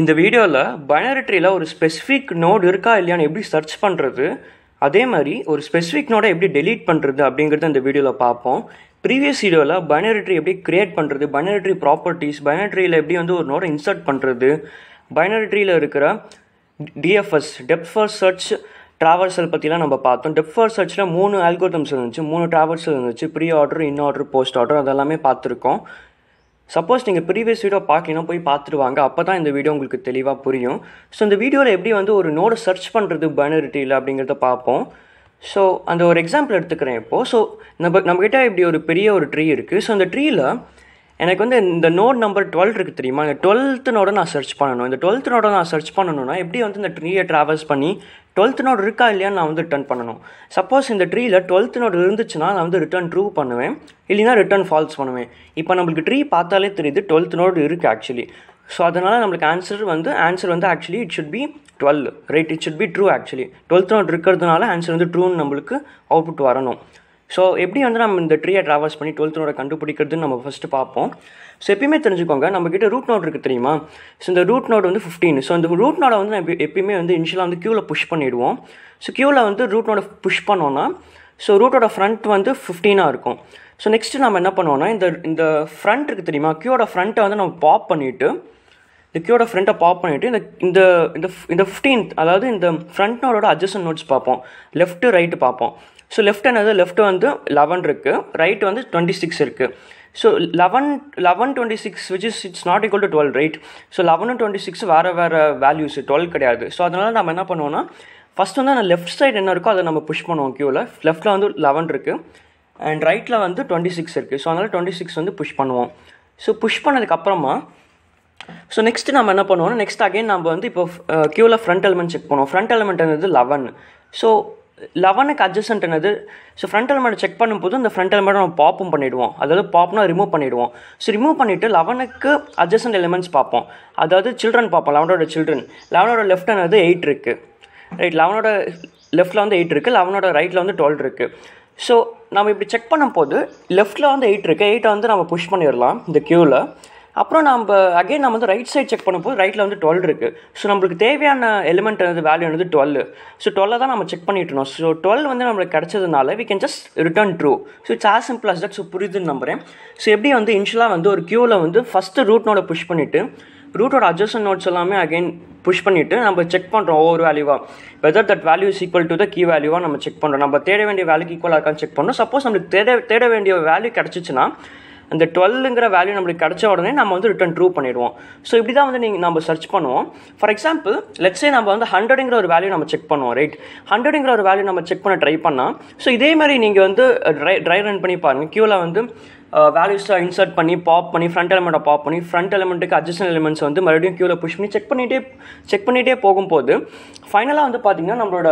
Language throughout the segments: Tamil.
இந்த வீடியோவில் பைனரி ஒரு ஸ்பெசிஃபிக் நோடு இருக்கா இல்லையான்னு எப்படி சர்ச் பண்ணுறது அதே மாதிரி ஒரு ஸ்பெசிஃபிக் நோடை எப்படி டெலீட் பண்ணுறது அப்படிங்கிறத இந்த வீடியோவில் பார்ப்போம் ப்ரீவியஸ் வீடியோவில் பைனரி ட்ரீ எப்படி க்ரியேட் பண்ணுறது பைனரி ட்ரீ ப்ராப்பர்ட்டிஸ் பைனரி எப்படி வந்து ஒரு நோடை இன்சர்ட் பண்ணுறது பைனரி இருக்கிற டிஎஃப்எஸ் டெப் ஃபர்ஸ்ட் சர்ச் ட்ராவல்ஸை பற்றிலாம் நம்ம பார்த்தோம் டெப் ஃபார் சர்ச்சில் மூணு ஆல்கோதம்ஸ் இருந்துச்சு மூணு ட்ராவல்ஸ் இருந்துச்சு pre order in order post order அதெல்லாமே பார்த்துருக்கோம் சப்போஸ் நீங்கள் ப்ரீவியஸ் வீடியோ பார்க்கிங்கன்னா போய் பார்த்துருவாங்க அப்போ தான் இந்த வீடியோ உங்களுக்கு தெளிவாக புரியும் ஸோ இந்த வீடியோவில் எப்படி வந்து ஒரு நோடை சர்ச் பண்ணுறது இல்லை அப்படிங்கிறத பார்ப்போம் ஸோ அந்த ஒரு எக்ஸாம்பிள் எடுத்துக்கிறேன் இப்போது ஸோ நம்ம நம்மக்கிட்ட இப்படி ஒரு பெரிய ஒரு ட்ரீ இருக்குது ஸோ அந்த ட்ரீயில் எனக்கு வந்து இந்த நோட் நம்பர் டுவெல் இருக்குது தெரியுமா இந்த டுவெல்த்து நோட நான் சர்ச் பண்ணணும் இந்த டுவெல்த் நோட நான் சர்ச் பண்ணணும்னா எப்படி வந்து இந்த ட்ரீயை ட்ராவல்ஸ் பண்ணி டுவெல்த் நோட் இருக்கா இல்லையான்னு நான் வந்து ரிட்டர்ன் பண்ணணும் சப்போஸ் இந்த ட்ரீயில் டுவெல்த் நோட் இருந்துச்சுன்னா நான் வந்து ரிட்டர்ன் ட்ரூ பண்ணுவேன் இல்லைனா ரிட்டர்ன் ஃபால்ஸ் பண்ணுவேன் இப்போ நம்மளுக்கு ட்ரீ பார்த்தாலே தெரியுது டுவெல்த் நோட் இருக்குது ஆக்சுவலி ஸோ அதனால் நம்மளுக்கு ஆன்சர் வந்து ஆன்சர் வந்து actually it should be twelve right it should be true actually twelfth node இருக்கிறதுனால ஆன்சர் வந்து ட்ரூன்னு நம்மளுக்கு அவுட்புட் வரணும் ஸோ எப்படி வந்து நம்ம இந்த ட்ரீயை ட்ராவல்ஸ் பண்ணி டுவெல்த் நோட கண்டுபிடிக்கிறதுன்னு நம்ம ஃபஸ்ட்டு பார்ப்போம் ஸோ எப்பயுமே தெரிஞ்சுக்கோங்க கிட்ட ரூட் நோட் இருக்குது தெரியுமா ஸோ இந்த ரூட் நோட் வந்து ஃபிஃப்டீன் ஸோ இந்த ரூட் நோட வந்து நம்ம எப்பயுமே வந்து இன்ஷியலாக வந்து க்யூவில் புஷ் பண்ணிவிடுவோம் ஸோ க்யூவில் வந்து ரூட் நோட புஷ் பண்ணோன்னா ஸோ ரூட்டோட ஃப்ரண்ட் வந்து ஃபிஃப்டீனாக இருக்கும் ஸோ நெக்ஸ்ட்டு நம்ம என்ன பண்ணுவோம்னா இந்த இந்த ஃப்ரண்ட் இருக்குது தெரியுமா க்யூட ஃப்ரண்ட்டை வந்து நம்ம பாப் பண்ணிவிட்டு இந்த க்யூட ஃப்ரண்ட்டை பாப் பண்ணிவிட்டு இந்த இந்த இந்த இந்த ஃபிஃப்டீன்த் அதாவது இந்த ஃப்ரண்ட் நோடோட அட்ஜஸ்டன் நோட்ஸ் பார்ப்போம் லெஃப்ட்டு ரைட்டு பார்ப்போம் ஸோ லெஃப்ட் என்னது லெஃப்ட் வந்து லெவன் இருக்குது ரைட் வந்து டுவெண்ட்டி சிக்ஸ் இருக்குது so eleven eleven twenty six which is it's not equal to twelve right so லெவனும் டுவெண்ட்டி சிக்ஸ் வேறு வேறு வேல்யூஸ் டுவெல் கிடையாது ஸோ அதனால் நம்ம என்ன பண்ணுவோம்னா ஃபஸ்ட் வந்து அந்த லெஃப்ட் சைடு என்ன இருக்கோ அதை நம்ம புஷ் பண்ணுவோம் க்யூவில் லெஃப்ட்டில் வந்து லெவன் இருக்குது அண்ட் ரைட்டில் வந்து டுவெண்ட்டி சிக்ஸ் இருக்குது ஸோ அதனால் டுவெண்ட்டி சிக்ஸ் வந்து புஷ் பண்ணுவோம் ஸோ புஷ் பண்ணதுக்கப்புறமா ஸோ நெக்ஸ்ட்டு நம்ம என்ன பண்ணுவோம்னா நெக்ஸ்ட் அகைன் நம்ம வந்து இப்போ க்யூவில் ஃப்ரண்ட் எலிமெண்ட் செக் பண்ணுவோம் ஃப்ரண்ட் எலிமெண்ட் வந்து லெவன் ஸோ லெவனுக்கு அட்ஜஸ்டன்ட் என்னது ஸோ ஃப்ரண்ட் எலமெண்ட் செக் பண்ணும்போது இந்த ஃப்ரண்ட் மேடம் நம்ம பாப்பும் பண்ணிவிடுவோம் அதாவது பாப்னா ரிமூவ் பண்ணிவிடுவோம் ஸோ ரிமூவ் பண்ணிவிட்டு லெவனுக்கு அட்ஜஸ்டன்ட் எலிமெண்ட்ஸ் பார்ப்போம் அதாவது சில்ட்ரன் பார்ப்போம் லெவனோட சில்ட்ரன் லெவனோட லெஃப்ட் என்னது எயிட் இருக்குது ரைட் லெவனோட லெஃப்ட்டில் வந்து எயிட் இருக்குது லெவனோட ரைட்டில் வந்து டுவெல் இருக்குது ஸோ நம்ம இப்படி செக் பண்ணும்போது லெஃப்ட்டில் வந்து எயிட் இருக்குது எயிட்டை வந்து நம்ம புஷ் பண்ணிடலாம் இந்த க்யூவில் அப்புறம் நம்ம அகைன் நம்ம வந்து ரைட் சைட் செக் பண்ணும்போது ரைட்டில் வந்து டுவெல் இருக்குது ஸோ நம்மளுக்கு தேவையான எலிமெண்ட் வந்து வேல்யூ வந்து டுவெல் ஸோ டுவெல்லை தான் நம்ம செக் பண்ணிட்டு ஸோ டுவெல் வந்து நம்மளுக்கு கிடச்சதுனால we can just return true so it's as simple as that so புரியுதுன்னு நம்புகிறேன் ஸோ எப்படி வந்து இன்ஷியலாக வந்து ஒரு க்யூவில் வந்து ஃபஸ்ட்டு ரூட் நோட புஷ் பண்ணிவிட்டு ரூட்டோட அட்ஜஸ்டன் நோட்ஸ் எல்லாமே அகைன் புஷ் பண்ணிவிட்டு நம்ம செக் பண்ணுறோம் ஒவ்வொரு வேல்யூவாக whether that value is equal to the key வேல்யூவாக நம்ம செக் பண்ணுறோம் நம்ம தேட வேண்டிய வேல்யூக்கு ஈக்குவலாக இருக்கான்னு செக் பண்ணுறோம் சப்போஸ் நம்மளுக்கு தேட தேட வேண்டிய வேல்யூ கிடச்சிச்சின்னா அந்த டுவெல்லுங்கிற வேல்யூ நம்மளுக்கு கிடச்ச உடனே நம்ம வந்து ரிட்டன் ட்ரூ பண்ணிடுவோம் ஸோ இப்படி தான் வந்து நீங்கள் நம்ம சர்ச் பண்ணுவோம் ஃபார் எக்ஸாம்பிள் லெட்ஸே நம்ம வந்து ஹண்ட்ரடுங்கிற ஒரு வேல்யூ நம்ம செக் பண்ணுவோம் ரைட் ஹண்ட்ரடுங்கிற ஒரு வேல்யூ நம்ம செக் பண்ண ட்ரை பண்ணால் ஸோ இதே மாதிரி நீங்கள் வந்து ட்ரை ட்ரை ரன் பண்ணி பாருங்கள் க்யூவில் வந்து வேல்யூஸை uh, இன்சர்ட் பண்ணி பாப் பண்ணி ஃப்ரண்ட் எலமெண்ட்டை பாப் பண்ணி ஃப்ரண்ட் எலமெண்ட்டுக்கு அட்ஜஸ்டன் எலிமெண்ட்ஸ் வந்து மறுபடியும் க்யூவில் புஷ் பண்ணி செக் பண்ணிகிட்டே செக் பண்ணிகிட்டே போகும்போது ஃபைனலாக வந்து பார்த்திங்கன்னா நம்மளோட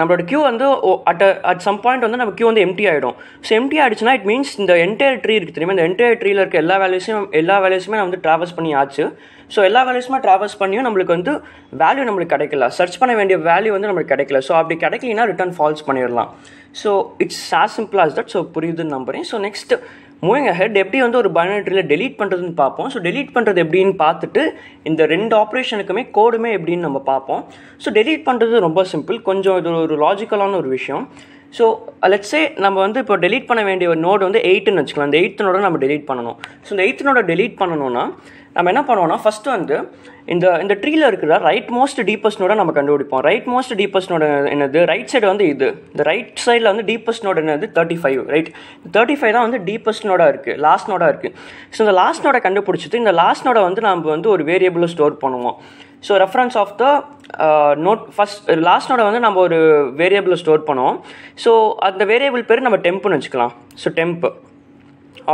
நம்மளோட க்யூ வந்து அட் அட் சம் பாயிண்ட் வந்து நம்ம க்யூ வந்து எம்டி ஆகிடும் ஸோ எம்டி ஆகிடுச்சுன்னா இட் மீன்ஸ் இந்த என்டையர் ட்ரீ இருக்குது தெரியுமா இந்த என்டையர் ட்ரீயில் இருக்க எல்லா வேல்யூஸையும் எல்லா வேலையுமே நம்ம வந்து ட்ராவல்ஸ் பண்ணி ஆச்சு ஸோ எல்லா வேலையுமே ட்ராவல்ஸ் பண்ணியும் நம்மளுக்கு வந்து வேல்யூ நம்மளுக்கு கிடைக்கல சர்ச் பண்ண வேண்டிய வேல்யூ வந்து நம்மளுக்கு கிடைக்கல ஸோ அப்படி கிடைக்கலனா ரிட்டர்ன் ஃபால்ஸ் பண்ணிடலாம் so it's as simple as that so புரியுதுன்னு நம்புகிறேன் ஸோ நெக்ஸ்ட் மூவிங் ஹெட் எப்படி வந்து ஒரு பைனட்ரியில் டெலீட் பண்ணுறதுன்னு பார்ப்போம் ஸோ டெலீட் பண்ணுறது எப்படின்னு பார்த்துட்டு இந்த ரெண்டு ஆப்ரேஷனுக்குமே கோடுமே எப்படின்னு நம்ம பார்ப்போம் ஸோ டெலீட் பண்ணுறது ரொம்ப சிம்பிள் கொஞ்சம் இது ஒரு லாஜிக்கலான ஒரு விஷயம் ஸோ லெட்ஸே uh, நம்ம வந்து இப்போ டெலீட் பண்ண வேண்டிய ஒரு நோடு வந்து எயிட்னு வச்சுக்கலாம் அந்த எயித்து நோட நம்ம டெலீட் பண்ணணும் ஸோ இந்த எயித்து நோட டெலீட் பண்ணணும்னா நம்ம என்ன பண்ணுவோம்னா ஃபஸ்ட்டு வந்து இந்த இந்த ட்ரீயில் இருக்கிற ரைட் மோஸ்ட் டீப்பஸ்ட் நோட நம்ம கண்டுபிடிப்போம் ரைட் மோஸ்ட் டீப்பஸ்ட் நோட என்னது ரைட் சைடு வந்து இது இந்த ரைட் சைடில் வந்து டீப்பஸ்ட் நோட என்னது thirty five right thirty five தான் வந்து டீப்பஸ்ட் நோடாக இருக்குது லாஸ்ட் நோடாக இருக்குது ஸோ இந்த லாஸ்ட் நோட கண்டுபிடிச்சிட்டு இந்த லாஸ்ட் நோட வந்து நம்ம வந்து ஒரு வேரியபிளில் ஸ்டோர் பண்ணுவோம் so reference of the node first last நோட வந்து நம்ம ஒரு வேரியபிளை ஸ்டோர் பண்ணுவோம் ஸோ அந்த வேரியபிள் பேர் நம்ம டெம்ப்னு வச்சுக்கலாம் ஸோ டெம்ப்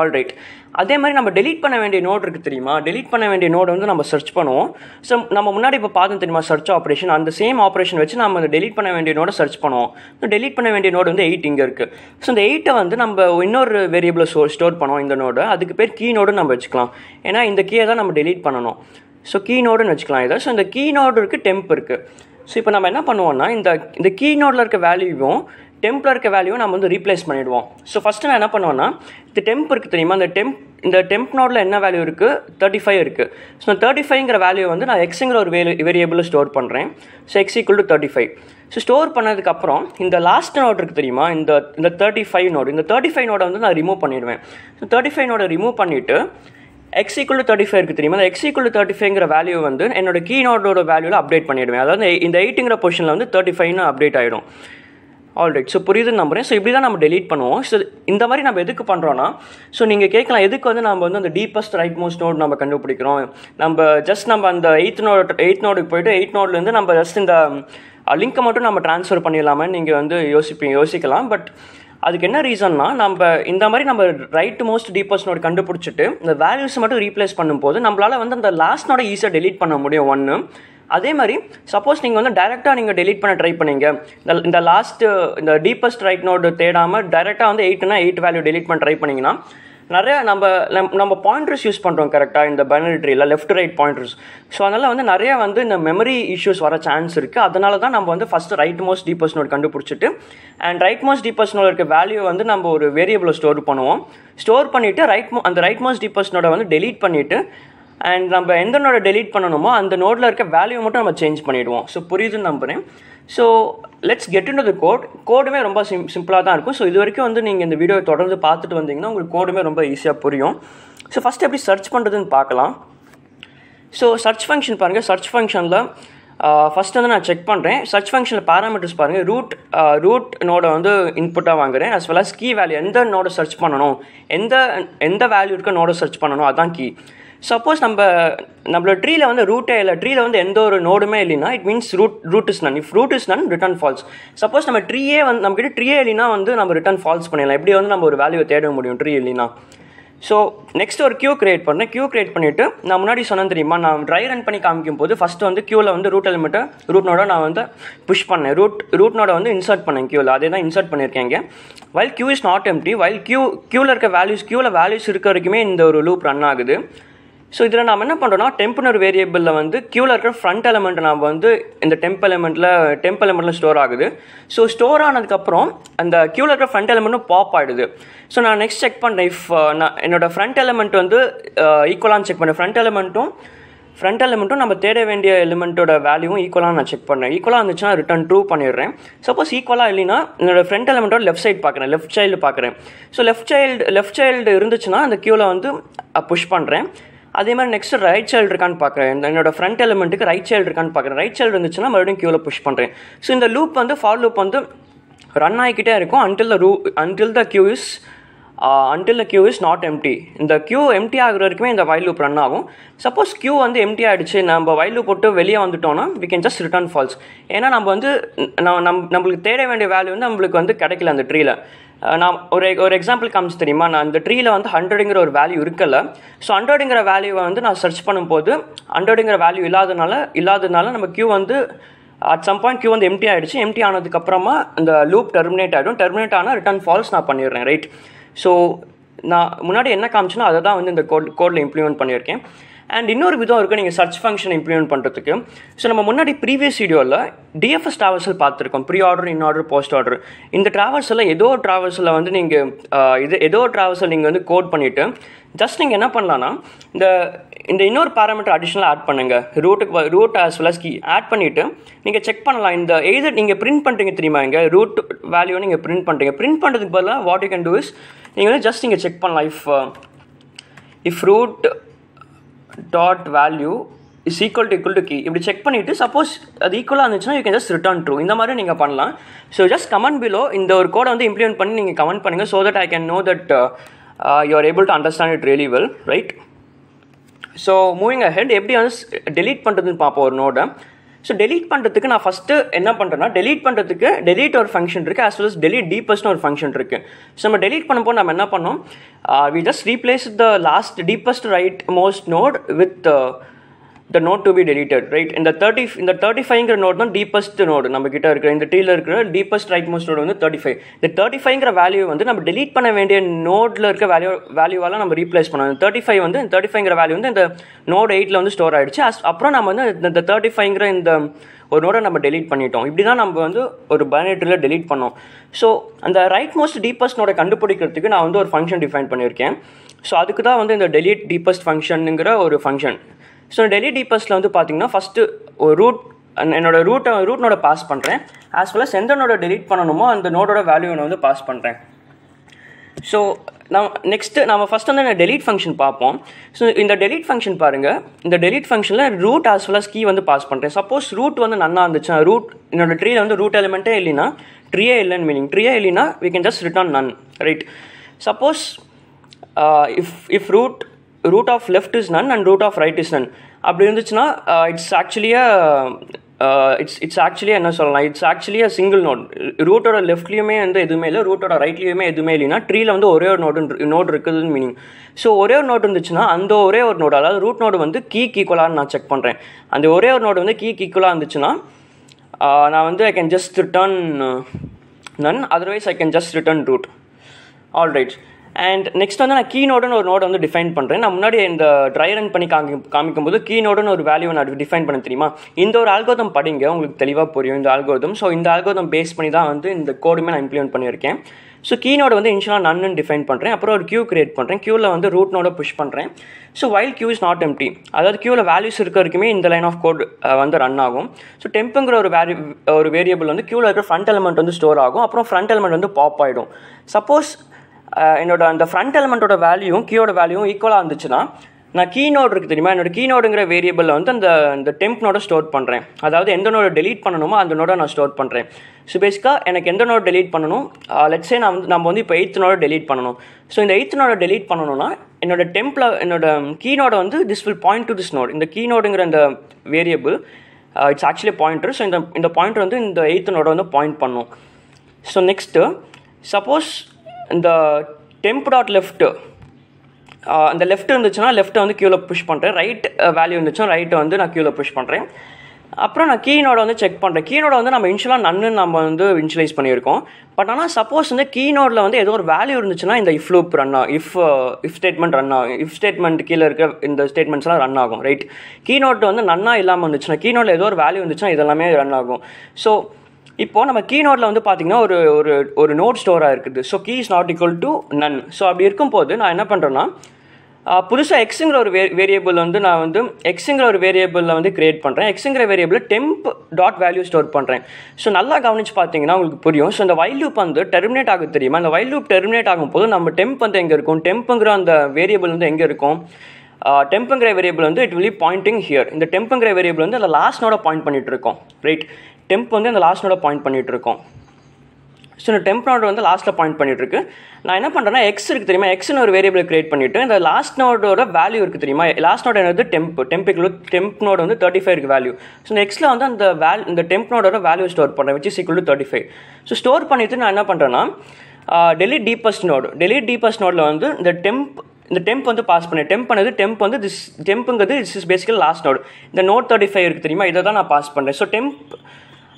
ஆல்ரைட் அதே மாதிரி நம்ம டெலீட் பண்ண வேண்டிய நோட் இருக்குது தெரியுமா டெலீட் பண்ண வேண்டிய நோட் வந்து நம்ம சர்ச் பண்ணுவோம் ஸோ நம்ம முன்னாடி இப்போ பார்த்தோம் தெரியுமா சர்ச் ஆப்ரேஷன் அந்த சேம் ஆப்ரேஷன் வச்சு நம்ம அந்த டெலீட் பண்ண வேண்டிய நோடை சர்ச் பண்ணுவோம் ஸோ டெலீட் பண்ண வேண்டிய நோடு வந்து எயிட் இங்கே இருக்குது ஸோ இந்த எயிட்டை வந்து நம்ம இன்னொரு வேரியபிளை ஸ்டோர் பண்ணுவோம் இந்த நோடு அதுக்கு பேர் கீ நோடு நம்ம வச்சுக்கலாம் ஏன்னா இந்த கீயை தான் நம்ம டெலீட் பண்ணணும் ஸோ நோடுன்னு வச்சுக்கலாம் இதை ஸோ இந்த இருக்குது டெம்ப் இருக்குது ஸோ இப்போ நம்ம என்ன பண்ணுவோம்னா இந்த இந்த நோடில் இருக்க வேல்யூவும் டெம்பில் இருக்க வேல்யூவும் நம்ம வந்து ரீப்ளேஸ் பண்ணிவிடுவோம் ஸோ ஃபஸ்ட்டு நான் என்ன பண்ணுவேன்னா இந்த டெம்ப் இருக்குது தெரியுமா அந்த டெம்ப் இந்த டெம்ப் நோடில் என்ன வேல்யூ இருக்குது தேர்ட்டி ஃபைவ் இருக்குது ஸோ தேர்ட்டி ஃபைவ்ங்கிற வேல்யூ வந்து நான் எக்ஸுங்கிற ஒரு வேலு வேரியபிளில் ஸ்டோர் பண்ணுறேன் so x equal to thirty five so store பண்ணதுக்கப்புறம் இந்த லாஸ்ட் நோட் இருக்குது தெரியுமா இந்த இந்த தேர்ட்டி ஃபைவ் நோடு இந்த தேர்ட்டி ஃபைவ் நோடை வந்து நான் ரிமூவ் பண்ணிடுவேன் ஸோ தேர்ட்டி ஃபைவ் நோடை ரிமூவ் பண்ணிவிட்டு எக்ஸ் ஈக்குவல் தேர்ட்டி ஃபைவ் இருக்குது தெரியுமா எக்ஸ் ஈக்குவல் தேர்ட்டி ஃபைவ்ங்கிற வேல்யூ வந்து என்னோட கீ நோட்டோட வேல்யூவில் அப்டேட் பண்ணிவிடுவேன் அதாவது இந்த எயிட்டுங்கிற பொசிஷனில் வந்து தேர்ட்டி ஃபைவ்னு அப்டேட் ஆகிடும் ஆல்ரைட் ஸோ புரியுதுன்னு நம்புறேன் ஸோ இப்படி தான் நம்ம டெலீட் பண்ணுவோம் ஸோ இந்த மாதிரி நம்ம எதுக்கு பண்ணுறோன்னா ஸோ நீங்கள் கேட்கலாம் எதுக்கு வந்து நம்ம வந்து அந்த டீப்பஸ்ட் ரைட் மோஸ்ட் நோட் நம்ம கண்டுபிடிக்கிறோம் நம்ம ஜஸ்ட் நம்ம அந்த எயித் நோட் எயித் நோடுக்கு போயிட்டு எயிட் நோட்லேருந்து நம்ம ஜஸ்ட் இந்த லிங்க்கை மட்டும் நம்ம ட்ரான்ஸ்ஃபர் பண்ணிடலாமான்னு நீங்கள் வந்து யோசிப்பீங்க யோசிக்கலாம் பட் அதுக்கு என்ன ரீசன்னா நம்ம இந்த மாதிரி நம்ம ரைட் மோஸ்ட் டீப்பஸ்ட் நோட் கண்டுபிடிச்சிட்டு இந்த வேல்யூஸ் மட்டும் ரீப்ளேஸ் பண்ணும்போது நம்மளால் வந்து அந்த லாஸ்ட் நோட ஈஸியாக டெலீட் பண்ண முடியும் ஒன்று அதே மாதிரி சப்போஸ் நீங்கள் வந்து டைரெக்டாக நீங்கள் டெலிட் பண்ண ட்ரை பண்ணீங்க இந்த இந்த லாஸ்ட்டு இந்த டீப்பஸ்ட் ரைட் நோட் தேடாமல் டேரெக்டாக வந்து எயிட்னா எயிட் வேல்யூ டெலிட் பண்ண ட்ரை பண்ணிங்கன்னா நிறையா நம்ம நம்ம பாயிண்டர்ஸ் யூஸ் பண்ணுறோம் கரெக்டாக இந்த பைனரி ட்ரீல லெஃப்ட் ரைட் பாயிண்டர்ஸ் ஸோ அதனால் வந்து நிறையா வந்து இந்த மெமரி இஷ்யூஸ் வர சான்ஸ் இருக்குது அதனால தான் நம்ம வந்து first right most deepest node கண்டுபிடிச்சிட்டு and right most deepest node இருக்க வேல்யூ வந்து நம்ம ஒரு வேரியபிளை ஸ்டோர் பண்ணுவோம் ஸ்டோர் பண்ணிவிட்டு ரைட் அந்த ரைட் மோஸ்ட் டீப்பஸ்ட் நோடை வந்து டெலீட் பண்ணிவிட்டு அண்ட் நம்ம எந்த நோடை டெலீட் பண்ணணுமோ அந்த நோட்டில் இருக்க வேல்யூ மட்டும் நம்ம சேஞ்ச் பண்ணிவிடுவோம் ஸோ புரியுதுன்னு நம்புகிறேன் so let's get into the code கோடுமே ரொம்ப சிம் சிம்பிளாக தான் இருக்கும் ஸோ இது வரைக்கும் வந்து நீங்கள் இந்த வீடியோ தொடர்ந்து பார்த்துட்டு வந்தீங்கன்னா உங்களுக்கு கோடுமே ரொம்ப ஈஸியாக புரியும் ஸோ ஃபஸ்ட்டு எப்படி சர்ச் பண்ணுறதுன்னு பார்க்கலாம் ஸோ சர்ச் ஃபங்க்ஷன் பாருங்கள் சர்ச் ஃபங்க்ஷனில் ஃபஸ்ட் வந்து நான் செக் பண்ணுறேன் சர்ச் ஃபங்க்ஷனில் பேராமீட்டர்ஸ் பாருங்கள் ரூட் ரூட் நோடை வந்து இன்புட்டாக வாங்குறேன் as well as key value எந்த நோடை சர்ச் பண்ணணும் எந்த எந்த வேல்யூ இருக்க நோடை சர்ச் பண்ணணும் அதான் கீ சப்போஸ் நம்ம நம்மளோட ட்ரீல வந்து ரூட்டே இல்லை ட்ரீல வந்து எந்த ஒரு நோடுமே இல்லைனா it means root root is none if root is none return false suppose நம்ம ட்ரீயே வந்து கிட்ட ட்ரீயே இல்லைனா வந்து நம்ம ரிட்டர்ன் ஃபால்ஸ் பண்ணிடலாம் எப்படி வந்து நம்ம ஒரு வேல்யூ தேட முடியும் ட்ரீ இல்லைனா ஸோ நெக்ஸ்ட் ஒரு கியூ கிரியேட் பண்ணேன் கியூ கிரியேட் பண்ணிவிட்டு நான் முன்னாடி சொன்னேன் தெரியுமா நான் ட்ரை ரன் பண்ணி காமிக்கும் போது ஃபஸ்ட்டு வந்து க்யூவில் வந்து ரூட் எலிமெண்ட்டு ரூட் நோட நான் வந்து புஷ் பண்ணேன் ரூட் ரூட் நோட வந்து இன்சர்ட் பண்ணேன் க்யூவில் அதே தான் இன்சர்ட் இங்கே while queue is not empty while queue க்யூவில் இருக்க வேல்யூஸ் க்யூவில் வேல்யூஸ் இருக்க வரைக்குமே இந்த ஒரு லூப் ரன் ஆகுது ஸோ இதில் நம்ம என்ன பண்ணுறோம்னா டெம்பனர் வேரியபிளில் வந்து க்யூவில் இருக்கிற ஃப்ரண்ட் எலமெண்ட்டை நம்ம வந்து இந்த டெம்ப் எலமெண்ட்டில் டெம்ப் எலமெண்ட்டில் ஸ்டோர் ஆகுது ஸோ ஸ்டோர் ஆனதுக்கப்புறம் அந்த க்யூவில் இருக்கிற ஃப்ரண்ட் எலமெண்ட்டும் பாப் ஆகிடுது ஸோ நான் நெக்ஸ்ட் செக் பண்ணேன் இஃப் நான் என்னோடய ஃப்ரண்ட் எலமெண்ட் வந்து ஈக்குவலான்னு செக் பண்ணேன் ஃப்ரண்ட் எலமெண்ட்டும் ஃப்ரண்ட் எலிமெண்ட்டும் நம்ம தேட வேண்டிய எலிமெண்ட்டோட வேல்யூவும் ஈக்குவலாக நான் செக் பண்ணேன் ஈக்குவலாக இருந்துச்சுன்னா ரிட்டன் ட்ரூ பண்ணிடுறேன் சப்போஸ் ஈக்குவலாக இல்லைன்னா என்னோடய ஃப்ரண்ட் எலிமெண்ட்டோட லெஃப்ட் சைடு பார்க்குறேன் லெஃப்ட் சைடு பார்க்குறேன் so left child left child இருந்துச்சுன்னா அந்த க்யூவில் வந்து புஷ் பண்ணுறேன் அதே மாதிரி நெக்ஸ்ட் ரைட் சைல்டு இருக்கான்னு பார்க்குறேன் என்னோட ஃப்ரண்ட் எலிமெண்ட்டுக்கு ரைட் சைல்டு இருக்கான்னு பார்க்குறேன் ரைட் சைல்டு இருந்துச்சுன்னா மறுபடியும் கியூவில் புஷ் பண்ணுறேன் ஸோ இந்த லூப் வந்து ஃபார் லூப் வந்து ரன் ஆகிக்கிட்டே இருக்கும் அன்டில் த ரூ until the queue is until the queue is not empty இந்த கியூ எம்டி ஆகிற வரைக்குமே இந்த வைல் லூப் ரன் ஆகும் சப்போஸ் கியூ வந்து எம்டி ஆகிடுச்சு நம்ம வைல் லூப் போட்டு வெளியே வந்துட்டோம்னா we can just return false ஏன்னா நம்ம வந்து நம் நம்மளுக்கு தேட வேண்டிய வேல்யூ வந்து நம்மளுக்கு வந்து கிடைக்கல அந்த ட்ரீயில் நான் ஒரு ஒரு எக்ஸாம்பிள் காமிச்சு தெரியுமா நான் அந்த ட்ரீயில் வந்து ஹண்ட்ரடுங்கிற ஒரு வேல்யூ இருக்கல ஸோ ஹண்ட்ரடுங்கிற வேல்யூவை வந்து நான் சர்ச் பண்ணும்போது ஹண்ட்ரடுங்கிற வேல்யூ இல்லாதனால இல்லாததுனால நம்ம க்யூ வந்து அட் சம் பாயிண்ட் க்யூ வந்து எம்டி ஆகிடுச்சு எம்டி ஆனதுக்கப்புறமா இந்த லூப் டெர்மினேட் ஆகிடும் டெர்மினேட் ஆனால் ரிட்டர்ன் ஃபால்ஸ் நான் பண்ணிடுறேன் ரைட் ஸோ நான் முன்னாடி என்ன காமிச்சுன்னா அதை தான் வந்து இந்த கோட் கோடில் இம்ப்ளிமெண்ட் பண்ணியிருக்கேன் அண்ட் இன்னொரு விதம் இருக்குது நீங்கள் சர்ச் ஃபங்க்ஷன் இம்ப்ளிமெண்ட் பண்ணுறதுக்கு ஸோ நம்ம முன்னாடி ப்ரீவியஸ் வீடியோவில் டிஎஃப்எஸ் ட்ராவல்ஸில் பார்த்துருக்கோம் pre order in order post order இந்த ட்ராவல்ஸில் ஏதோ ட்ராவல்ஸில் வந்து நீங்கள் இது ஏதோ ட்ராவல்ஸில் நீங்கள் வந்து கோட் பண்ணிவிட்டு ஜஸ்ட் நீங்கள் என்ன பண்ணலான்னா இந்த இந்த இன்னொரு பேராமீட்டர் அடிஷ்னலாக ஆட் பண்ணுங்கள் ரூட்டுக்கு root as well as key add பண்ணிவிட்டு நீங்கள் செக் பண்ணலாம் இந்த எய்தர் நீங்கள் பிரிண்ட் பண்ணுறீங்க தெரியுமா இங்கே ரூட் வேல்யூ நீங்கள் பிரிண்ட் பண்ணுறீங்க பிரிண்ட் பண்ணுறதுக்கு பதிலாக what you can do is நீங்கள் வந்து ஜஸ்ட் நீங்கள் செக் பண்ணலாம் if if root dot value is equal to equal to key இப்படி செக் பண்ணிவிட்டு சப்போஸ் அது ஈக்குவலாக இருந்துச்சுன்னா you can just return true இந்த மாதிரி நீங்கள் பண்ணலாம் ஸோ ஜஸ்ட் கமெண்ட் பிலோ இந்த ஒரு கோடை வந்து இம்ப்ளிமெண்ட் பண்ணி நீங்கள் கமெண்ட் பண்ணுங்கள் so that I can know that you are able to understand it really well right so moving ahead எப்படி வந்து டெலீட் பண்ணுறதுன்னு பார்ப்போம் ஒரு நோட்டை ஸோ டெலீட் பண்ணுறதுக்கு நான் ஃபஸ்ட்டு என்ன பண்ணுறேன்னா டெலீட் பண்ணுறதுக்கு டெலீட் ஒரு ஃபங்க்ஷன் இருக்குது அஸ் வெல் அஸ் டெலீட் டீப்பஸ்ட்னு ஒரு ஃபங்க்ஷன் இருக்குது ஸோ நம்ம டெலீட் பண்ணும்போது நம்ம என்ன பண்ணோம் we just replace the last deepest right most node with the node to be deleted right இந்த தேர்ட்டி இந்த தேர்ட்டி ஃபைவ்ங்கிற நோட் தான் டீப்பஸ்ட் நோடு நம்ம கிட்ட இருக்கிற இந்த ட்ரீல இருக்கிற டீப்பஸ்ட் ரைட் மோஸ்ட் நோடு வந்து தேர்ட்டி ஃபைவ் இந்த தேர்ட்டி ஃபைவ்ங்கிற வேல்யூ வந்து நம்ம டெலீட் பண்ண வேண்டிய நோட்டில் இருக்க வேல்யூ வேல்யூவால் நம்ம ரீப்ளேஸ் பண்ணோம் தேர்ட்டி ஃபைவ் வந்து தேர்ட்டி ஃபைவ்ங்கிற வேல்யூ வந்து இந்த நோட் எயிட்டில் வந்து ஸ்டோர் ஆகிடுச்சு அப்புறம் நம்ம வந்து இந்த தேர்ட்டி ஃபைவ்ங்கிற இந்த ஒரு நோடை நம்ம டெலீட் பண்ணிட்டோம் இப்படி தான் நம்ம வந்து ஒரு பயோனேட்டரியில் டெலீட் பண்ணோம் ஸோ அந்த ரைட் மோஸ்ட் டீப்பஸ்ட் நோடை கண்டுபிடிக்கிறதுக்கு நான் வந்து ஒரு ஃபங்க்ஷன் டிஃபைன் பண்ணியிருக்கேன் ஸோ அதுக்கு தான் வந்து இந்த டெலீட் டீப்பஸ்ட் ஃபங்க்ஷனுங்கிற ஒரு ஃபங்க்ஷன் ஸோ டெல்லி டீப்பர்ஸில் வந்து பார்த்தீங்கன்னா ஃபஸ்ட்டு ஒரு ரூட் என்னோடய ரூட்டை ரூட் நோட பாஸ் பண்ணுறேன் ஆஸ் வெல் அஸ் எந்த நோட டெலிட் பண்ணணுமோ அந்த நோடோட வேல்யூ நான் வந்து பாஸ் பண்ணுறேன் ஸோ நம்ம நெக்ஸ்ட்டு நம்ம ஃபஸ்ட் வந்து என்ன டெலிட் ஃபங்க்ஷன் பார்ப்போம் ஸோ இந்த டெலிட் ஃபங்க்ஷன் பாருங்கள் இந்த டெலிட் ஃபங்க்ஷனில் root as well as key வந்து பாஸ் பண்ணுறேன் சப்போஸ் ரூட் வந்து நல்லா இருந்துச்சு ரூட் என்னோட ட்ரீயில் வந்து ரூட் எலிமெண்ட்டே இல்லைன்னா ட்ரீயே இல்லைன்னு மீனிங் ட்ரீயே இல்லைன்னா we can just return none right suppose if if root root of left is none and root of right is none அப்படி இருந்துச்சுன்னா இட்ஸ் ஆக்சுவலியாக இட்ஸ் இட்ஸ் ஆக்சுவலியாக என்ன சொல்லலாம் இட்ஸ் ஆக்சுவலியாக சிங்கிள் நோட் ரூட்டோட லெஃப்ட்லேயுமே வந்து எதுவுமே இல்லை ரூட்டோட ரைட்லேயுமே எதுவுமே இல்லைன்னா ட்ரீயில் வந்து ஒரே ஒரு நோட்டு நோட் இருக்குதுன்னு மீனிங் ஸோ ஒரே ஒரு நோட் இருந்துச்சுன்னா அந்த ஒரே ஒரு நோட் அதாவது ரூட் நோடு வந்து கீ ஈக்குவலான்னு நான் செக் பண்ணுறேன் அந்த ஒரே ஒரு நோடு வந்து கீ ஈக்குவலாக இருந்துச்சுன்னா uh, நான் வந்து I can just return none otherwise I can just return root all right and next வந்து நான் கீனோடுன்னு ஒரு நோட் வந்து டிஃபைன் பண்ணுறேன் நான் முன்னாடி இந்த ட்ரை ரன் பண்ணி காமி காமிக்கும் போது கீனோடுன்னு ஒரு வேல்யூ நான் டிஃபைன் பண்ண தெரியுமா இந்த ஒரு ஆல்கோதம் படிங்க உங்களுக்கு தெளிவாக புரியும் இந்த ஆல்கோதம் ஸோ இந்த ஆல்கோதம் பேஸ் பண்ணி தான் வந்து இந்த கோடுமே நான் இம்ப்ளிமெண்ட் பண்ணியிருக்கேன் ஸோ கீனோட வந்து இன்ஷியலாக நன்னு டிஃபைன் பண்ணுறேன் அப்புறம் ஒரு கியூ கிரியேட் பண்ணுறேன் க்யூவில் வந்து ரூட் நோட புஷ் பண்ணுறேன் so while queue is not empty அதாவது க்யூவில் வேல்யூஸ் இருக்க வரைக்குமே இந்த லைன் ஆஃப் கோட் வந்து ரன் ஆகும் ஸோ டெம்புங்கிற ஒரு வேல்யூ ஒரு வேரியபிள் வந்து க்யூவில் இருக்கிற ஃப்ரண்ட் எலமெண்ட் வந்து ஸ்டோர் ஆகும் அப்புறம் ஃப்ரண்ட் எலமெண்ட் வந்து பாப் ஆகிடும் சப்போஸ் என்னோட அந்த ஃப்ரண்ட் எலமெண்ட்டோட வேல்யூவும் கீயோட வேல்யூவும் ஈக்குவலாக இருந்துச்சுன்னா நான் கீ நோட் இருக்குது தெரியுமா என்னோட கீ நோடுங்கிற வேரியபிளில் வந்து அந்த இந்த டெம்ப் நோட ஸ்டோர் பண்ணுறேன் அதாவது எந்த நோடு டெலீட் பண்ணணுமோ அந்த நோட நான் ஸ்டோர் பண்ணுறேன் ஸோ பேசிக்காக எனக்கு எந்த நோட் டெலீட் பண்ணணும் லெட்ஸே நான் வந்து நம்ம வந்து இப்போ எயித்து நோட டெலீட் பண்ணணும் ஸோ இந்த எயித்து நோட டெலீட் பண்ணணும்னா என்னோட டெம்பில் என்னோட கீ நோட வந்து this will point to this node இந்த கீ நோடுங்கிற அந்த variable it's actually pointer so இந்த இந்த பாயிண்ட் வந்து இந்த எயித்து நோட வந்து பாயிண்ட் பண்ணும் ஸோ நெக்ஸ்ட்டு சப்போஸ் இந்த டெம்ப் டாட் லெஃப்ட்டு அந்த லெஃப்ட் இருந்துச்சுன்னா லெஃப்ட்டை வந்து கீழே புஷ் பண்ணுறேன் ரைட் வேல்யூ இருந்துச்சுன்னா ரைட்டை வந்து நான் கீழே புஷ் பண்ணுறேன் அப்புறம் நான் கீனோட வந்து செக் பண்ணுறேன் கீனோட வந்து நம்ம இன்ஷியலாக நன்னு நம்ம வந்து இன்ஷியலைஸ் பண்ணியிருக்கோம் பட் ஆனால் சப்போஸ் வந்து கீனோடில் வந்து ஏதோ ஒரு வேல்யூ இருந்துச்சுன்னா இந்த இஃப் லூப் ரன் ஆகும் இஃப் இஃப் ஸ்டேட்மெண்ட் ரன் ஆகும் இஃப் ஸ்டேட்மெண்ட் கீழே இருக்கிற இந்த ஸ்டேட்மெண்ட்ஸ்லாம் ரன் ஆகும் ரைட் கீனோட் வந்து நன்னாக இல்லாமல் இருந்துச்சுன்னா கீனோட்டில் ஏதோ ஒரு வேல்யூ இருந்துச்சுன்னா இதெல்லாமே ரன் ஆகும் ஸோ இப்போது நம்ம கீ நோட்டில் வந்து பார்த்தீங்கன்னா ஒரு ஒரு ஒரு நோட் ஸ்டோராக இருக்குது so key is not equal to none so அப்படி இருக்கும் போது நான் என்ன பண்ணுறேன்னா புதுசாக எக்ஸுங்கிற ஒரு வே வேரியபிள் வந்து நான் வந்து எக்ஸுங்கிற ஒரு வேரியபிளில் வந்து கிரியேட் பண்ணுறேன் எக்ஸுங்கிற வேரியபிளில் டெம்ப் டாட் வேல்யூ ஸ்டோர் பண்ணுறேன் ஸோ நல்லா கவனிச்சு பார்த்தீங்கன்னா உங்களுக்கு புரியும் ஸோ இந்த வைல் லூப் வந்து டெர்மினேட் ஆக தெரியுமா அந்த வைல் லூப் டெர்மினேட் ஆகும்போது நம்ம டெம்ப் வந்து எங்கே இருக்கும் டெம்ப்புங்கிற அந்த வேரியபிள் வந்து எங்கே இருக்கும் டெம்புங்கிற வேரியபிள் வந்து இட் வில் பாயிண்டிங் ஹியர் இந்த டெம்புங்கிற வேரியபிள் வந்து அந்த லாஸ்ட் நோட பாயிண்ட் பண்ணிட்டு இருக்கோம் ரைட் டெம்ப் வந்து அந்த லாஸ்ட் நோட பாயிண்ட் இருக்கோம் ஸோ இந்த டெம்ப் நோட் வந்து லாஸ்ட்டில் பாயிண்ட் இருக்கு நான் என்ன பண்ணுறேன்னா எக்ஸ் இருக்குது தெரியுமா எக்ஸ்னு ஒரு வேரியபிள் கிரியேட் பண்ணிவிட்டு இந்த லாஸ்ட் நோடோட வேல்யூ இருக்குது தெரியுமா லாஸ்ட் நோட் என்னது டெம்ப் டெம்பிக்கு டெம்ப் நோட் வந்து தேர்ட்டி ஃபைவ் இருக்கு வேல்யூ ஸோ இந்த எக்ஸில் வந்து அந்த வேல் இந்த டெம்ப் நோடோட வேல்யூ ஸ்டோர் பண்ணுறேன் which is equal to thirty five so store பண்ணிவிட்டு நான் என்ன பண்ணுறேன்னா delete deepest node delete deepest நோடில் வந்து இந்த டெம்ப் இந்த டெம்ப் வந்து பாஸ் பண்ணேன் டெம்ப் பண்ணது டெம்ப் வந்து திஸ் டெம்ப்புங்கிறது is is basically last node இந்த நோட் தேர்ட்டி ஃபைவ் இருக்குது தெரியுமா இதை தான் நான் பாஸ் பண்ணுறேன் ஸோ டெம்ப்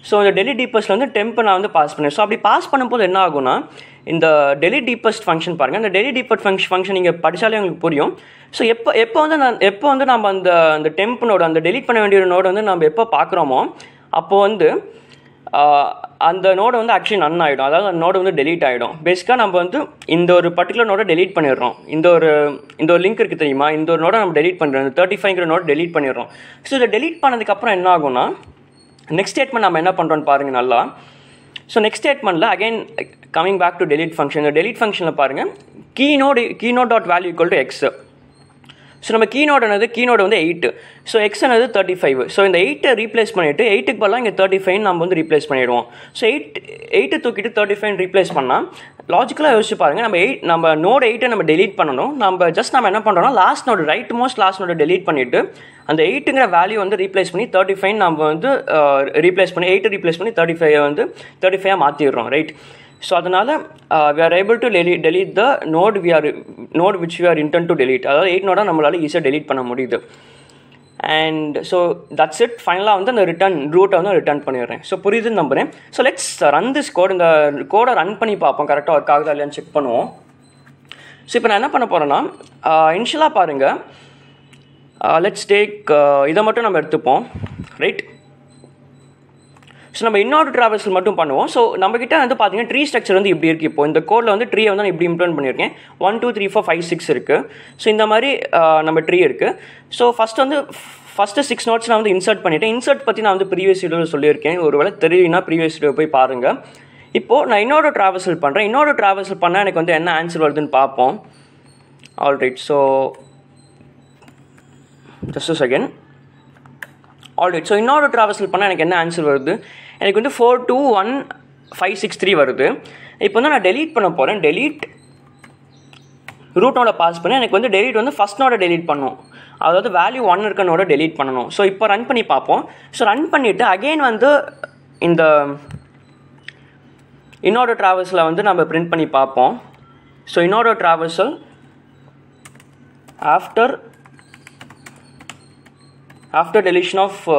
ஸோ இந்த டெல்லி டீப்பஸ்ட்டில் வந்து டெம்பை நான் வந்து பாஸ் பண்ணேன் ஸோ அப்படி பாஸ் பண்ணும்போது என்ன ஆகும்னா இந்த டெல்லி டீப்பஸ்ட் ஃபங்க்ஷன் பாருங்கள் அந்த டெல்லி டீப்பஸ்ட் ஃபங்க்ஷன் ஃபங்க்ஷன் நீங்கள் படித்தாலே உங்களுக்கு புரியும் ஸோ எப்போ எப்போ வந்து நான் எப்போ வந்து நம்ம அந்த அந்த டெம்ப்னோட அந்த டெலிட் பண்ண வேண்டிய ஒரு நோடு வந்து நம்ம எப்போ பார்க்குறோமோ அப்போது வந்து அந்த நோடு வந்து ஆக்சுவலி நன் ஆகிடும் அதாவது அந்த நோடு வந்து டெலீட் ஆகிடும் பேசிக்காக நம்ம வந்து இந்த ஒரு பர்டிகுலர் நோட டெலீட் பண்ணிடுறோம் இந்த ஒரு இந்த ஒரு லிங்க் இருக்குது தெரியுமா இந்த ஒரு நோட நம்ம டெலீட் பண்ணுறோம் இந்த தேர்ட்டி ஃபைவ்ங்கிற நோட் டெலீட் பண்ணிடுறோம் ஸோ இதை டெலீட் பண்ணதுக்கப்புறம் என்ன ஆகும்னா நெக்ஸ்ட் ஸ்டேட்மெண்ட் நம்ம என்ன பண்ணுறோன்னு பாருங்கள் நல்லா ஸோ நெக்ஸ்ட் ஸ்டேட்மெண்ட்டில் again coming back to delete function delete ஃபங்க்ஷனில் பாருங்கள் key node key node dot value equal to x so நம்ம கீனோட் என்னது வந்து எயிட்டு ஸோ எக்ஸ் என்னது தேர்ட்டி ஃபைவ் ஸோ இந்த எயிட்டை ரீப்ளேஸ் பண்ணிவிட்டு எயிட்டுக்கு பதிலாக இங்கே தேர்ட்டி ஃபைவ் நம்ம வந்து ரீப்ளேஸ் பண்ணிவிடுவோம் ஸோ எயிட் எயிட்டை தூக்கிட்டு தேர்ட்டி ஃபைவ் ரீப்ளேஸ் பண்ணால் லாஜிக்கலாக யோசிச்சு பாருங்கள் நம்ம எயிட் நம்ம நோட் எயிட்டை நம்ம டெலீட் பண்ணணும் நம்ம ஜஸ்ட் நம்ம என்ன பண்ணுறோம்னா last node right most last node delete பண்ணிவிட்டு அந்த எயிட்டுங்கிற வேல்யூ வந்து ரீப்ளேஸ் பண்ணி தேர்ட்டி ஃபைவ் நம்ம வந்து ரீப்ளேஸ் பண்ணி எயிட்டு ரீப்ளேஸ் பண்ணி தேர்ட்டி ஃபைவ் வந்து தேர்ட்டி ஃபைவாக மாற்றிடுறோம் ரைட் ஸோ அதனால் we are able to dele delete the node we are node which we are intend to delete அதாவது எயிட் நோடாக நம்மளால் ஈஸியாக டெலீட் பண்ண முடியுது அண்ட் ஸோ தட்ஸ் இட் ஃபைனலாக வந்து அந்த ரிட்டர்ன் ரூட்டை வந்து ரிட்டர்ன் பண்ணிடுறேன் ஸோ புரியுதுன்னு நம்புகிறேன் so let's run this code இந்த கோடை ரன் பண்ணி பார்ப்போம் கரெக்டாக ஒர்க் ஆகுதா இல்லையான்னு செக் பண்ணுவோம் ஸோ இப்போ நான் என்ன பண்ண போகிறேன்னா இன்ஷியலாக பாருங்கள் லெட்ஸ் டேக் இதை மட்டும் நம்ம எடுத்துப்போம் ரைட் ஸோ நம்ம இன்னொரு ட்ராவல்ஸில் மட்டும் பண்ணுவோம் ஸோ நம்மக்கிட்ட வந்து பார்த்தீங்கன்னா ட்ரீ ஸ்ட்ரக்சர் வந்து இப்படி இருக்குது இப்போ இந்த கோடில் வந்து ட்ரீயை வந்து நான் இப்படி இம்ப்ளிமெண்ட் பண்ணியிருக்கேன் one two three four five six இருக்குது ஸோ இந்த மாதிரி நம்ம ட்ரீ இருக்குது ஸோ ஃபஸ்ட் வந்து ஃபஸ்ட்டு சிக்ஸ் நோட்ஸ் நான் வந்து இன்சர்ட் பண்ணிவிட்டேன் இன்சர்ட் பற்றி நான் வந்து ப்ரீவியஸ் வீடியோவில் சொல்லியிருக்கேன் ஒருவேளை தெரியுன்னா ப்ரீவியஸ் வீடியோ போய் பாருங்கள் இப்போது நான் இன்னொரு ட்ராவல்ஸில் பண்ணுறேன் இன்னொரு ட்ராவல்ஸில் பண்ணால் எனக்கு வந்து என்ன ஆன்சர் வருதுன்னு பார்ப்போம் alright so just second alright so இன்னொரு ட்ராவல்ஸ் பண்ணால் எனக்கு என்ன ஆன்சர் வருது எனக்கு வந்து four two one five six three வருது இப்போ வந்து நான் டெலீட் பண்ண போகிறேன் டெலீட் ரூட் நோட பாஸ் பண்ணி எனக்கு வந்து டெலிட் வந்து ஃபஸ்ட் நோட டெலிட் பண்ணும் அதாவது வேல்யூ ஒன் இருக்க நோட டெலிட் பண்ணணும் ஸோ இப்போ ரன் பண்ணி பார்ப்போம் ஸோ ரன் பண்ணிவிட்டு அகெயின் வந்து இந்த இன்னொரு ட்ராவல்ஸில் வந்து நம்ம பிரிண்ட் பண்ணி பார்ப்போம் ஸோ இன்னொரு ட்ராவல்ஸில் after after deletion of uh,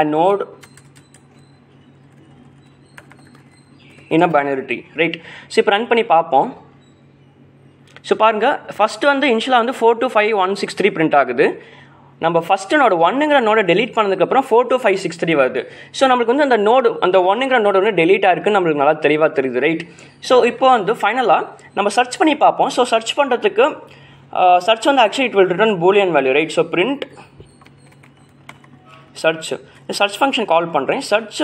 a node in a binary tree right so இப்போ ரன் பண்ணி பார்ப்போம் ஸோ பாருங்கள் ஃபஸ்ட்டு வந்து இன்ஷியலாக வந்து four two five one six three print ஆகுது நம்ம ஃபஸ்ட்டு நோடு ஒன்னுங்கிற நோடை டெலீட் பண்ணதுக்கப்புறம் four two five six three வருது ஸோ நம்மளுக்கு வந்து அந்த நோடு அந்த ஒன்னுங்கிற நோடு வந்து டெலீட்டாக ஆகிருக்குன்னு நம்மளுக்கு நல்லா தெளிவாக தெரியுது ரைட் ஸோ இப்போ வந்து ஃபைனலாக நம்ம சர்ச் பண்ணி பார்ப்போம் ஸோ சர்ச் பண்ணுறதுக்கு சர்ச் வந்து actually it will return boolean value right so print search search function call பண்ணுறேன் சர்ச்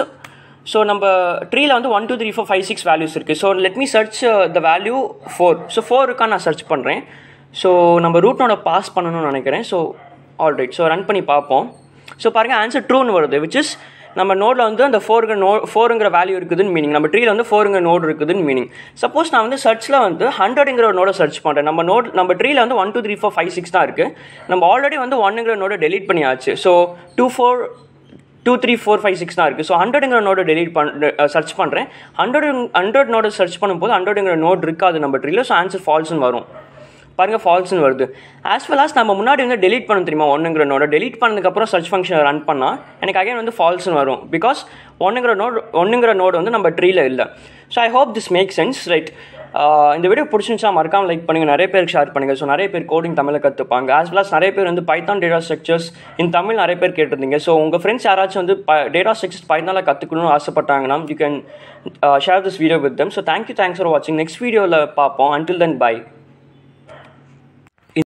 ஸோ நம்ம ட்ரீயில் வந்து one two three four five six values இருக்குது so let me search the value four so ஃபோருக்கா நான் சர்ச் பண்ணுறேன் ஸோ நம்ம ரூட் நோட பாஸ் பண்ணணும்னு நினைக்கிறேன் ஸோ ஆல்ரைட் ஸோ ரன் பண்ணி பார்ப்போம் ஸோ பாருங்கள் ஆன்சர் ட்ரூன்னு வருது விச் இஸ் நம்ம நோடில் வந்து அந்த ஃபோருங்க நோ ஃபோருங்கிற வேல்யூ இருக்குதுன்னு மீனிங் நம்ம ட்ரீயில் வந்து ஃபோருங்க நோடு இருக்குதுன்னு மீனிங் சப்போஸ் நான் வந்து சர்ச்சில் வந்து ஹண்ட்ரடுங்கிற ஒரு நோட சர்ச் பண்ணுறேன் நம்ம நோட் நம்ம ட்ரீயில் வந்து one two three four five six தான் இருக்குது நம்ம ஆல்ரெடி வந்து ஒன்னுங்கிற நோட டெலீட் பண்ணியாச்சு so two four two three four five six தான் இருக்குது ஸோ ஹண்ட்ரடுங்கிற நோட டெலிட் பண்ண சர்ச் பண்ணுறேன் ஹண்ட்ரட் ஹண்ட்ரட் நோட சர்ச் பண்ணும்போது ஹண்ட்ரடுங்கிற நோட் இருக்காது நம்ம ட்ரீல ஸோ ஆன்சர் ஃபால்ஸ்னு வரும் பாருங்கள் ஃபால்ஸ்னு வருது ஆஸ் வெல் ஆஸ் நம்ம முன்னாடி வந்து டெலிட் பண்ண தெரியுமா ஒன்றுங்கிற நோட டெலிட் பண்ணதுக்கப்புறம் சர்ச் ஃபங்க்ஷன் ரன் பண்ணால் எனக்கு அகைன் வந்து ஃபால்ஸ்னு வரும் பிகாஸ் ஒன்றுங்கிற நோட் ஒன்றுங்கிற நோடு வந்து நம்ம ட்ரீயில் இல்லை so I hope this make sense right இந்த வீடியோ பிடிச்சிருந்துச்சா மறக்காமல் லைக் பண்ணுங்கள் நிறைய பேருக்கு ஷேர் பண்ணுங்கள் ஸோ நிறைய பேர் கோடிங் தமிழை கற்றுப்பாங்க ஆஸ் வெல் ஆஸ் நிறைய பேர் வந்து Python data structures in Tamil நிறைய பேர் கேட்டிருந்தீங்க ஸோ உங்கள் ஃப்ரெண்ட்ஸ் யாராச்சும் வந்து டேட்டா ஸ்ட்ரக்சர்ஸ் பைத்தானில் கற்றுக்கணும்னு ஆசைப்பட்டாங்கன்னா you can share this video with them so thank you thanks for வாட்சிங் நெக்ஸ்ட் வீடியோவில் பார்ப்போம் அன்டில் தென் பை